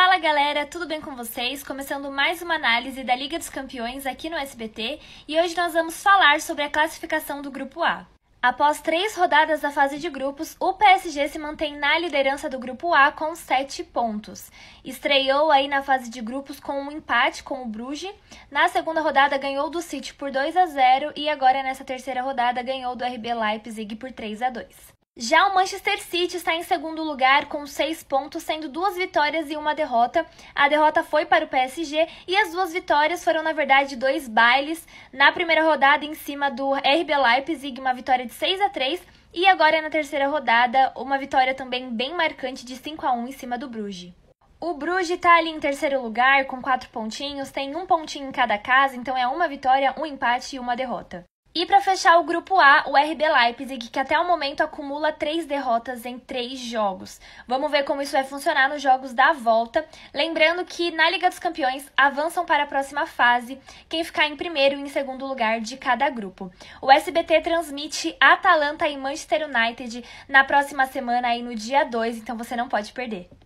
Fala galera, tudo bem com vocês? Começando mais uma análise da Liga dos Campeões aqui no SBT e hoje nós vamos falar sobre a classificação do Grupo A. Após três rodadas da fase de grupos, o PSG se mantém na liderança do Grupo A com sete pontos. Estreou aí na fase de grupos com um empate com o Bruges, na segunda rodada ganhou do City por 2 a 0 e agora nessa terceira rodada ganhou do RB Leipzig por 3 a 2. Já o Manchester City está em segundo lugar com seis pontos, sendo duas vitórias e uma derrota. A derrota foi para o PSG e as duas vitórias foram, na verdade, dois bailes. Na primeira rodada, em cima do RB Leipzig, uma vitória de 6 a 3 e agora na terceira rodada, uma vitória também bem marcante de 5 a 1 em cima do Bruges. O Bruges está ali em terceiro lugar, com quatro pontinhos, tem um pontinho em cada casa, então é uma vitória, um empate e uma derrota. E para fechar o grupo A, o RB Leipzig, que até o momento acumula três derrotas em três jogos. Vamos ver como isso vai funcionar nos jogos da volta. Lembrando que na Liga dos Campeões avançam para a próxima fase quem ficar em primeiro e em segundo lugar de cada grupo. O SBT transmite Atalanta e Manchester United na próxima semana aí no dia 2, então você não pode perder.